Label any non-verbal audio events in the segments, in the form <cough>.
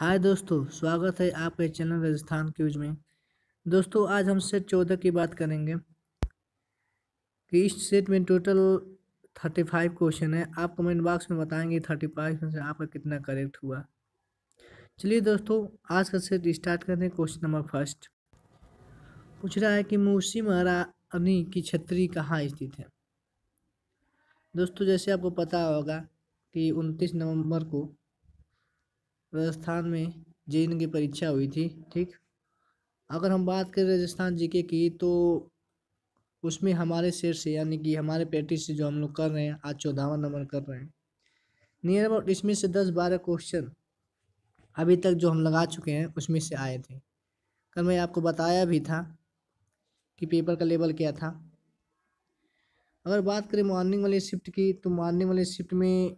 हाय दोस्तों स्वागत है आपके चैनल राजस्थान क्यूज में दोस्तों आज हम सेट चौदह की बात करेंगे कि इस सेट में टोटल थर्टी फाइव क्वेश्चन है आप कमेंट बॉक्स में बताएंगे थर्टी फाइव में से आपका कितना करेक्ट हुआ चलिए दोस्तों आज का सेट स्टार्ट करते हैं क्वेश्चन नंबर फर्स्ट पूछ रहा है कि मूसी महारानी की छतरी कहाँ स्थित है दोस्तों जैसे आपको पता होगा कि उनतीस नवंबर को राजस्थान में जे की परीक्षा हुई थी ठीक अगर हम बात करें राजस्थान जीके की तो उसमें हमारे सेट से यानी कि हमारे पेटी से जो हम लोग कर रहे हैं आज चौदहवा नंबर कर रहे हैं नियर अबाउट इसमें से दस बारह क्वेश्चन अभी तक जो हम लगा चुके हैं उसमें से आए थे कल मैं आपको बताया भी था कि पेपर का लेवल क्या था अगर बात करें मॉर्निंग वाले शिफ्ट की तो मॉर्निंग वाले शिफ्ट में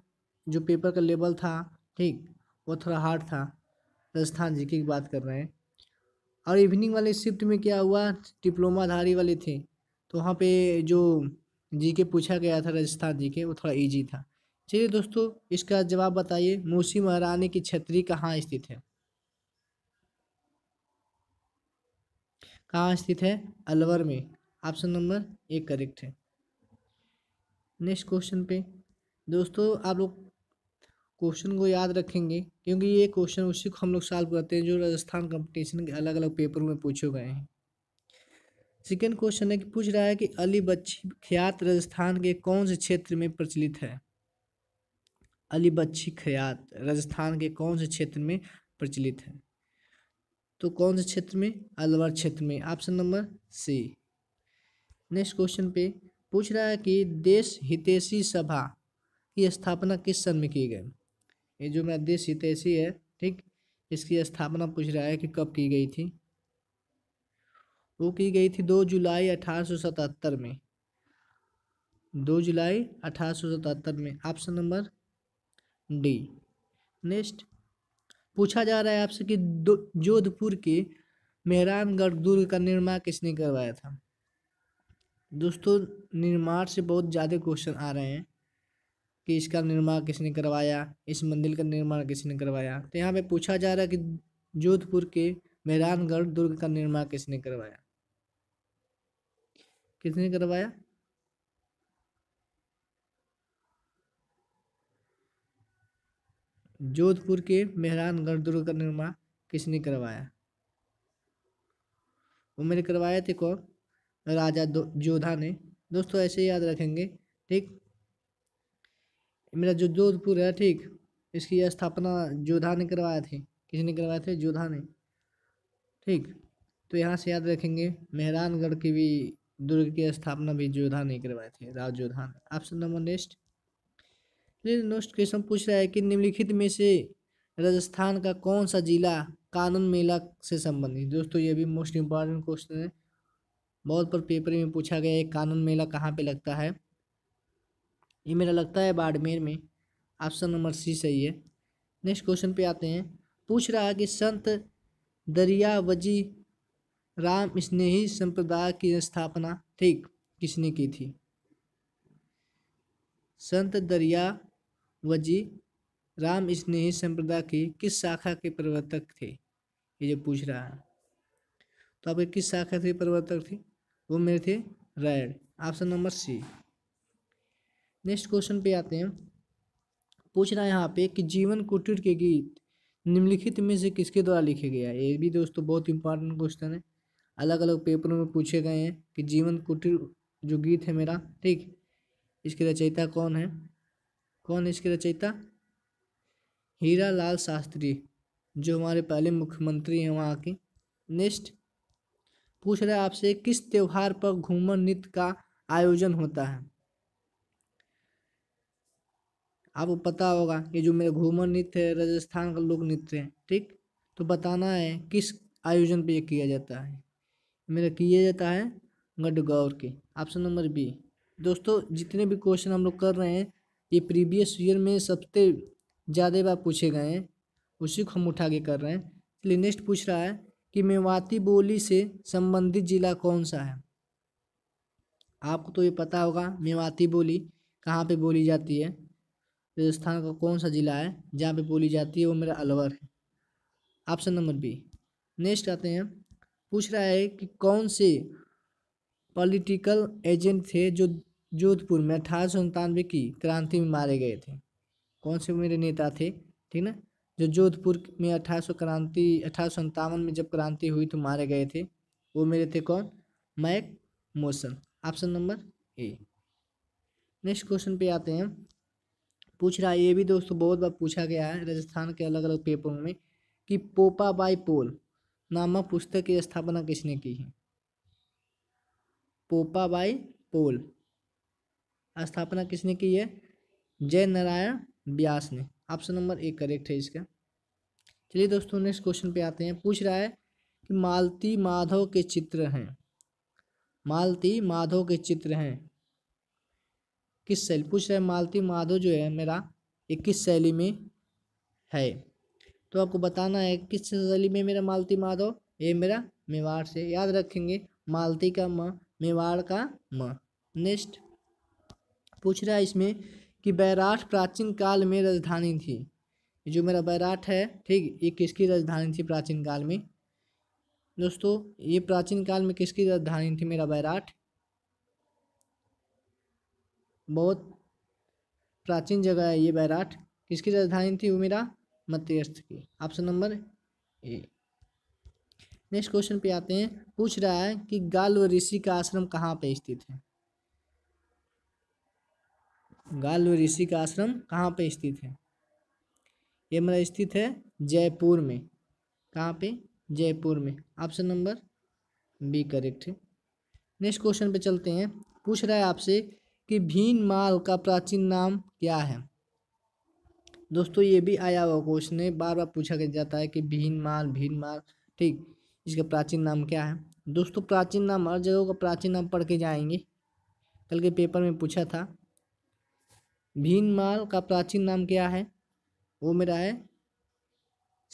जो पेपर का लेवल था ठीक वो थोड़ा हार्ड था राजस्थान जी की बात कर रहे हैं और इवनिंग वाले शिफ्ट में क्या हुआ डिप्लोमाधारी वाले थे तो वहाँ पे जो जी के पूछा गया था राजस्थान जी के वो थोड़ा इजी था चलिए दोस्तों इसका जवाब बताइए मूसी महारानी की छतरी कहाँ स्थित है कहाँ स्थित है अलवर में ऑप्शन नंबर एक करेक्ट है नेक्स्ट क्वेश्चन पे दोस्तों आप लोग क्वेश्चन को याद रखेंगे क्योंकि ये क्वेश्चन उसी को हम लोग सॉल्व करते हैं जो राजस्थान कंपटीशन के अलग अलग पेपरों में पूछे गए हैं सेकेंड क्वेश्चन है कि पूछ रहा है कि अली बच्ची ख्यात राजस्थान के कौन से क्षेत्र में प्रचलित है अली बच्ची ख्यात राजस्थान के कौन से क्षेत्र में प्रचलित है तो कौन से क्षेत्र में अलवर क्षेत्र में option number C next question पे पूछ रहा है कि देश हितेशी सभा की स्थापना किस सन में की गई ये जो मैं देश है ठीक इसकी स्थापना पूछ रहा है कि कब की गई थी वो की गई थी दो जुलाई अठारह में दो जुलाई अठारह में ऑप्शन नंबर डी नेक्स्ट पूछा जा रहा है आपसे कि जोधपुर के मेहरानगढ़ दुर्ग का निर्माण किसने करवाया था दोस्तों निर्माण से बहुत ज़्यादा क्वेश्चन आ रहे हैं कि इसका निर्माण किसने करवाया इस मंदिर का निर्माण किसने करवाया तो यहाँ पे पूछा जा रहा है कि जोधपुर के मेहरानगढ़ दुर्ग का निर्माण किसने करवाया किसने करवाया जोधपुर के मेहरानगढ़ दुर्ग का निर्माण किसने करवाया वो मैंने करवाया थे कौन राजा जोधा ने दोस्तों ऐसे याद रखेंगे ठीक मेरा जो जोधपुर है ठीक इसकी स्थापना जोधा ने करवाया थे किसने करवाए थे जोधा ने ठीक तो यहाँ से याद रखेंगे मेहरानगढ़ की भी दुर्ग की स्थापना भी जोधा ने करवाए थे राव जोधा ने option number next next question पूछ रहा है कि निम्नलिखित में से राजस्थान का कौन सा जिला कानून मेला से संबंधित दोस्तों ये भी मोस्ट इम्पॉर्टेंट क्वेश्चन है बहुत पर पेपर में पूछा गया है कानून मेला कहाँ पे लगता है ये मेरा लगता है बाड़मेर में ऑप्शन नंबर सी सही है नेक्स्ट क्वेश्चन पे आते हैं पूछ रहा है कि संत दरिया वजी राम स्नेही संप्रदाय की स्थापना ठीक किसने की थी संत दरिया वजी राम स्नेही संप्रदाय की किस शाखा के प्रवर्तक थे ये जो पूछ रहा है तो आपके किस शाखा के प्रवर्तक थे वो मेरे थे रैड option number C next question पे आते हैं पूछ रहा है यहाँ पे कि जीवन कुटीर के गीत निम्नलिखित में से किसके द्वारा लिखे गया है ये भी दोस्तों बहुत इंपॉर्टेंट क्वेश्चन है अलग अलग पेपरों में पूछे गए हैं कि जीवन कुटीर जो गीत है मेरा ठीक इसकी रचयिता कौन है कौन है इसकी रचयिता हीरा लाल शास्त्री जो हमारे पहले मुख्यमंत्री हैं वहाँ के नेक्स्ट पूछ रहे आपसे किस त्यौहार पर घूमर नृत्य का आयोजन होता है आपको पता होगा ये जो मेरे घूमर नृत्य है राजस्थान का लोक नृत्य है ठीक तो बताना है किस आयोजन पे ये किया जाता है मेरा किया जाता है गढ़गौर के ऑप्शन नंबर बी दोस्तों जितने भी क्वेश्चन हम लोग कर रहे हैं ये प्रीवियस ईयर में सबसे ज़्यादा बार पूछे गए हैं उसी को हम उठा के कर रहे हैं इसलिए नेक्स्ट पूछ रहा है कि मेवाती बोली से संबंधित जिला कौन सा है आपको तो ये पता होगा मेवाती बोली कहाँ पे बोली जाती है राजस्थान का कौन सा ज़िला है जहाँ पे बोली जाती है वो मेरा अलवर है ऑप्शन नंबर बी नेक्स्ट आते हैं पूछ रहा है कि कौन से पॉलिटिकल एजेंट थे जो जोधपुर में अठारह सौ सन्तानवे की क्रांति में मारे गए थे कौन से मेरे नेता थे ठीक ना जो जोधपुर में अठारह सौ क्रांति अठारह सौ सन्तावन में जब क्रांति हुई तो मारे गए थे वो मेरे थे कौन मैक मोसन option number A next question पे आते हैं पूछ रहा है ये भी दोस्तों बहुत बार पूछा गया है राजस्थान के अलग अलग पेपरों में कि पोपा बाई पोल नामक पुस्तक की स्थापना किसने की है पोपा बाई पोल स्थापना किसने की है जय नारायण व्यास ने ऑप्शन नंबर एक करेक्ट है इसका चलिए दोस्तों नेक्स्ट क्वेश्चन पे आते हैं पूछ रहा है कि मालती माधव के चित्र हैं मालती माधव के चित्र हैं किस शैली पूछ रहे मालती माधव जो है मेरा किस शैली में है तो आपको बताना है किस शैली में मेरा मालती माधव ये मेरा मेवाड़ से याद रखेंगे मालती का म मेवाड़ का म नेक्स्ट पूछ रहा है इसमें कि बैराट प्राचीन काल में राजधानी थी जो मेरा बैराट है ठीक ये किसकी राजधानी थी प्राचीन काल में दोस्तों ये प्राचीन काल में किसकी राजधानी थी मेरा बैराट बहुत प्राचीन जगह है ये बैराट किसकी राजधानी थी उमेरा मध्यस्थ की option number A next question पे आते हैं पूछ रहा है कि गाल्व ऋषि का आश्रम कहाँ पे स्थित है गाल्व ऋषि का आश्रम कहाँ पे स्थित है ये मेरा स्थित है जयपुर में कहाँ पे जयपुर में ऑप्शन नंबर बी करेक्ट है नेक्स्ट क्वेश्चन पे चलते हैं पूछ रहा है आपसे कि भीन माल का प्राचीन नाम क्या है दोस्तों ये भी आया हुआ क्वेश्चन है बार बार पूछा जाता है कि भीन माल भीन माल ठीक इसका प्राचीन नाम क्या है दोस्तों प्राचीन नाम हर जगह का प्राचीन नाम पढ़ के जाएंगे कल के पेपर में पूछा था भीन माल का प्राचीन नाम क्या है वो मेरा है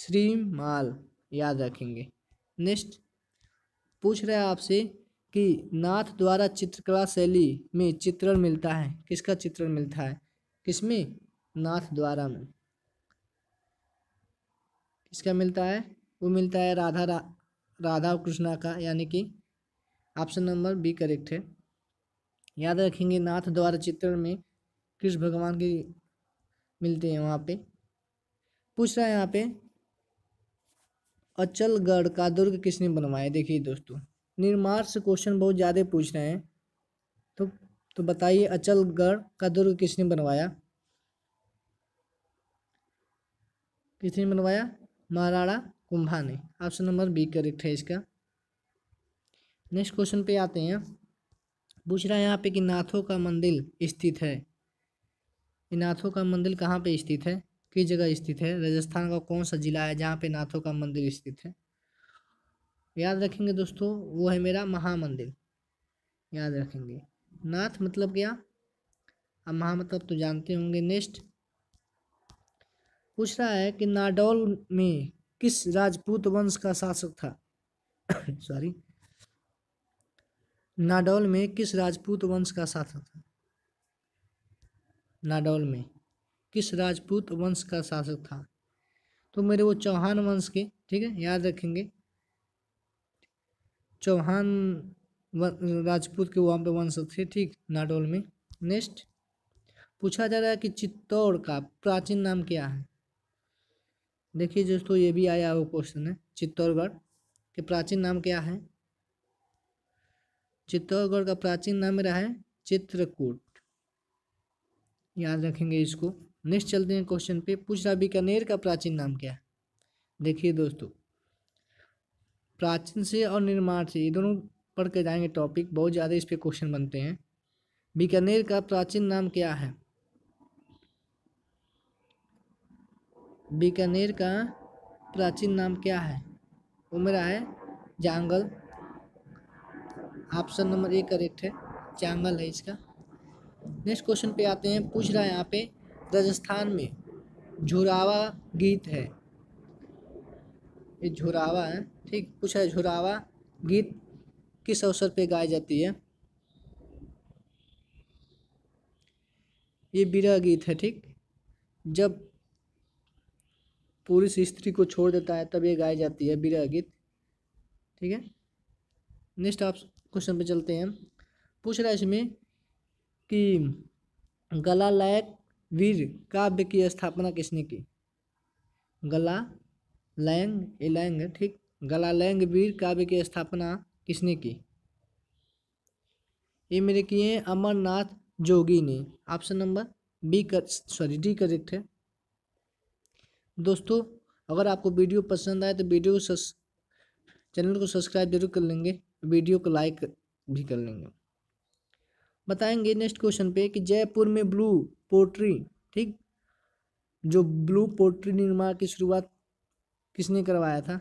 श्री माल याद रखेंगे नेक्स्ट पूछ रहे आपसे कि नाथ द्वारा चित्रकला शैली में चित्रण मिलता है किसका चित्रण मिलता है किसमें नाथ द्वारा में किसका मिलता है वो मिलता है राधा रा, राधा कृष्णा का यानी कि ऑप्शन नंबर बी करेक्ट है याद रखेंगे नाथ द्वारा चित्रण में कृष्ण भगवान की मिलते हैं वहाँ पे पूछ रहा है यहाँ पे अचलगढ़ का दुर्ग किसने बनवाया देखिए दोस्तों निर्माण से क्वेश्चन बहुत ज़्यादा पूछ रहे हैं तो तो बताइए अचलगढ़ का दुर्ग किसने बनवाया किसने बनवाया महाराणा कुंभा ने ऑप्शन नंबर बी करेक्ट है इसका नेक्स्ट क्वेश्चन पे आते हैं पूछ रहा है यहाँ पे कि नाथों का मंदिर स्थित है नाथों का मंदिर कहाँ पे स्थित है किस जगह स्थित है राजस्थान का कौन सा जिला है जहाँ पे नाथों का मंदिर स्थित है याद रखेंगे दोस्तों वो है मेरा महामंदिर याद रखेंगे नाथ मतलब क्या अब महा मतलब तो जानते होंगे नेक्स्ट पूछ रहा है कि नाडोल में किस राजपूत वंश का शासक था सॉरी नाडौल में किस राजपूत वंश का शासक था <coughs> नाडोल में किस राजपूत वंश का शासक था तो मेरे वो चौहान वंश के ठीक है याद रखेंगे चौहान राजपूत के वहाँ पे वंश थे ठीक नाडोल में नेक्स्ट पूछा जा रहा है कि चित्तौड़ का प्राचीन नाम क्या है देखिए दोस्तों ये भी आया हुआ क्वेश्चन है चित्तौड़गढ़ के प्राचीन नाम क्या है चित्तौड़गढ़ का प्राचीन नाम रहा है चित्रकूट याद रखेंगे इसको नेक्स्ट चलते हैं क्वेश्चन पे पूछ रहा बीकानेर का प्राचीन नाम क्या है देखिए दोस्तों प्राचीन से और निर्माण से ये दोनों पढ़ के जाएंगे टॉपिक बहुत ज़्यादा इस पर क्वेश्चन बनते हैं बीकानेर का प्राचीन नाम क्या है बीकानेर का प्राचीन नाम क्या है उमरा है जांगल ऑप्शन नंबर ए करेक्ट है जांगल है इसका नेक्स्ट क्वेश्चन पे आते हैं पूछ रहा है यहाँ पे राजस्थान में झुरावा गीत है ये झुरावा है ठीक पूछा है झुरावा गीत किस अवसर पे गाई जाती है ये विरह गीत है ठीक जब पुरुष स्त्री को छोड़ देता है तब ये गाई जाती है विरह गीत ठीक है नेक्स्ट आप क्वेश्चन पे चलते हैं पूछ रहा है इसमें कि गला लायक वीर काव्य की स्थापना किसने की गला लैंग लैंग ठीक गलालैंग वीर काव्य की स्थापना किसने की ये मेरे किए अमरनाथ जोगी ने ऑप्शन नंबर बी कर सॉरी डी करेक्ट है दोस्तों अगर आपको वीडियो पसंद आए तो वीडियो को सस चैनल को सब्सक्राइब जरूर कर लेंगे वीडियो को लाइक भी कर लेंगे बताएंगे नेक्स्ट क्वेश्चन पे कि जयपुर में ब्लू पोट्री ठीक जो ब्लू पोट्री निर्माण की शुरुआत किसने करवाया था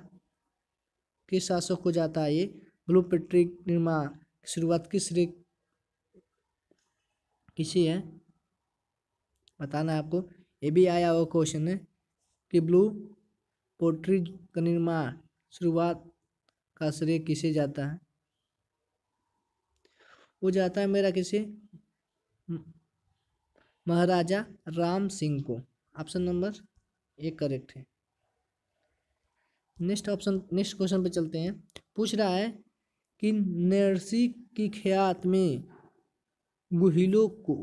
किस शासक हो जाता है ये ब्लू पेट्रिक निर्माण शुरुआत किस रे किसी है बताना है आपको ये भी आया हुआ क्वेश्चन है कि ब्लू पोट्री का निर्माण शुरुआत का श्रेय किसे जाता है वो जाता है मेरा किसे महाराजा राम सिंह को ऑप्शन नंबर एक करेक्ट है नेक्स्ट ऑप्शन नेक्स्ट क्वेश्चन पे चलते हैं पूछ रहा है कि नरसी की ख्यात में गुहिलो को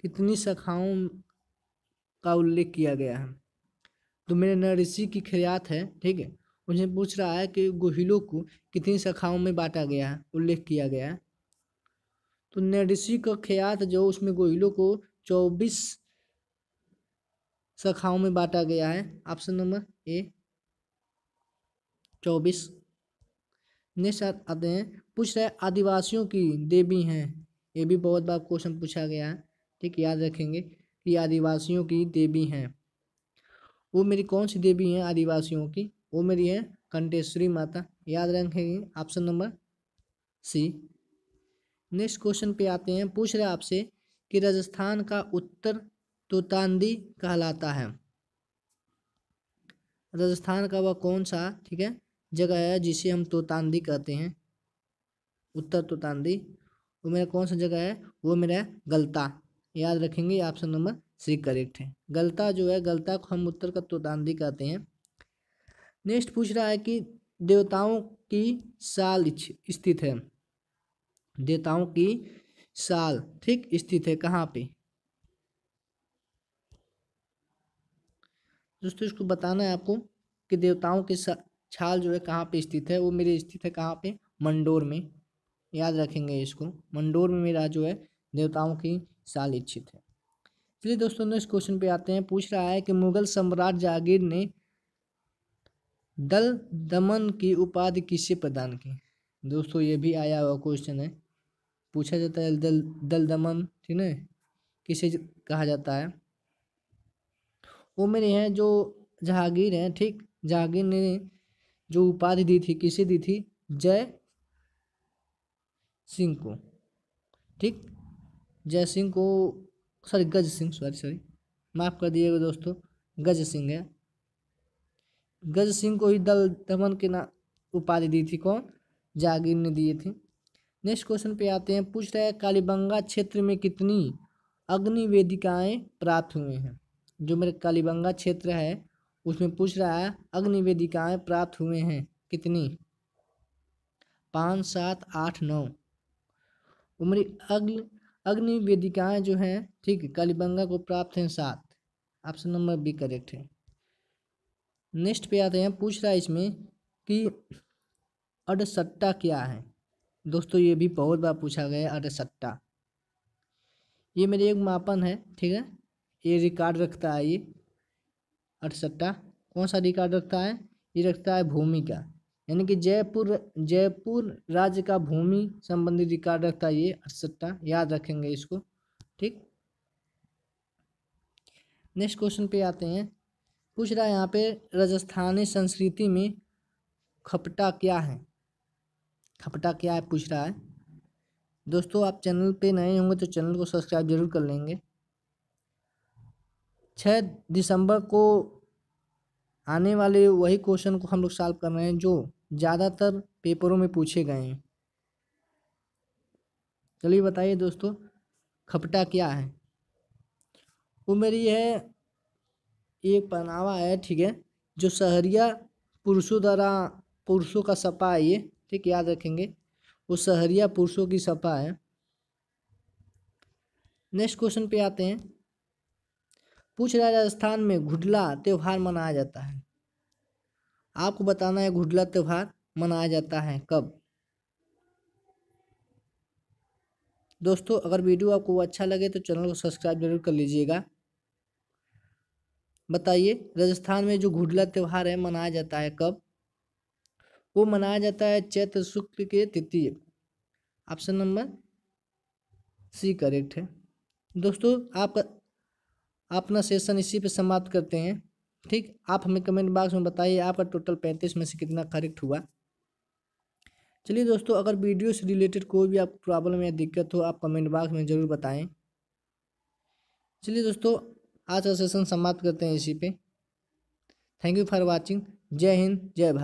कितनी शाखाओं का उल्लेख किया गया है तो मेरे नरसी की ख्यात है ठीक है मुझे पूछ रहा है कि गुहिलो को कितनी शाखाओं में बांटा गया है उल्लेख किया गया है तो नरसी का ख्यात जो उसमें गोहिलो को चौबीस शाखाओं में बांटा गया है ऑप्शन नंबर ए चौबीस नेक्स्ट आते हैं पूछ रहे आदिवासियों की देवी हैं ये भी बहुत बार क्वेश्चन पूछा गया है ठीक याद रखेंगे कि आदिवासियों की देवी हैं वो मेरी कौन सी देवी हैं आदिवासियों की वो मेरी है कंटेश्वरी माता याद रखेंगे option number C next question पे आते हैं पूछ रहे आपसे कि राजस्थान का उत्तर तोतांदी कहलाता है राजस्थान का वह कौन सा ठीक है जगह है जिसे हम तोतानदी कहते हैं उत्तर तोतानदी वो मेरा कौन सा जगह है वो मेरा है गलता याद रखेंगे ऑप्शन नंबर सी करेक्ट है गलता जो है गलता को हम उत्तर का तोतानदी कहते हैं नेक्स्ट पूछ रहा है कि देवताओं की साल स्थित है देवताओं की साल ठीक स्थित है कहाँ पे दोस्तों इसको बताना है आपको कि देवताओं की छाल जो है कहाँ पे स्थित है वो मेरे स्थित है कहाँ पे मंडोर में याद रखेंगे इसको मंडोर में मेरा जो है देवताओं की साल इच्छित है चलिए दोस्तों इस क्वेश्चन पे आते हैं पूछ रहा है कि मुगल सम्राट जागीर ने दल दमन की उपाधि किसे प्रदान की दोस्तों ये भी आया हुआ क्वेश्चन है पूछा जाता है दल दल दमन ठीक है किसे कहा जाता है वो मेरे हैं जो जहांगीर हैं ठीक जहांगीर ने जो उपाधि दी थी किसे दी थी जय सिंह को ठीक जय सिंह को सॉरी गज सिंह सॉरी सॉरी माफ़ कर दिएगा दोस्तों गज सिंह है गज सिंह को ही दल दमन के ना उपाधि दी थी कौन जागीर ने दिए थी नेक्स्ट क्वेश्चन पे आते हैं पूछ रहा है कालीबंगा क्षेत्र में कितनी अग्निवेदिकाएं प्राप्त हुए हैं जो मेरे कालीबंगा क्षेत्र है उसमें पूछ रहा है अग्निवेदिकाएं प्राप्त हुए हैं कितनी पाँच सात आठ नौ उम्र अग्नि अग्निवेदिकाएं जो हैं ठीक कालीबंगा को प्राप्त हैं सात ऑप्शन नंबर बी करेक्ट है नेक्स्ट पे आते हैं पूछ रहा है इसमें कि अडसट्टा क्या है दोस्तों ये भी बहुत बार पूछा गया है अडसट्टा ये मेरे एक मापन है ठीक है ये रिकॉर्ड रखता है ये अठसट्टा कौन सा रिकॉर्ड रखता है ये रखता है भूमि का यानी कि जयपुर जयपुर राज्य का भूमि संबंधी रिकॉर्ड रखता है ये अठसट्टा याद रखेंगे इसको ठीक नेक्स्ट क्वेश्चन पे आते हैं पूछ रहा है यहाँ पे राजस्थानी संस्कृति में खपटा क्या है खपटा क्या है पूछ रहा है दोस्तों आप चैनल पे नए होंगे तो चैनल को सब्सक्राइब जरूर कर लेंगे छः दिसंबर को आने वाले वही क्वेश्चन को हम लोग सॉल्व कर रहे हैं जो ज़्यादातर पेपरों में पूछे गए हैं चलिए बताइए दोस्तों खपटा क्या है वो मेरी है एक पहनावा है ठीक है जो शहरिया पुरुषों द्वारा पुरुषों का सपा है ये ठीक याद रखेंगे वो शहरिया पुरुषों की सपा है नेक्स्ट क्वेश्चन पे आते हैं पूछ राजस्थान में घुडला त्यौहार मनाया जाता है आपको बताना है घुडला त्यौहार मनाया जाता है कब दोस्तों अगर वीडियो आपको अच्छा लगे तो चैनल को सब्सक्राइब जरूर कर लीजिएगा बताइए राजस्थान में जो घुडला त्यौहार है मनाया जाता है कब वो मनाया जाता है चैत्र शुक्ल के तृतीय ऑप्शन नंबर सी करेक्ट है दोस्तों आप अपना सेशन इसी पे समाप्त करते हैं ठीक आप हमें कमेंट बॉक्स में बताइए आपका टोटल पैंतीस में से कितना करेक्ट हुआ चलिए दोस्तों अगर वीडियो से रिलेटेड कोई भी आप प्रॉब्लम या दिक्कत हो आप कमेंट बॉक्स में ज़रूर बताएं चलिए दोस्तों आज का सेशन समाप्त करते हैं इसी पे थैंक यू फॉर वाचिंग जय हिंद जय भारत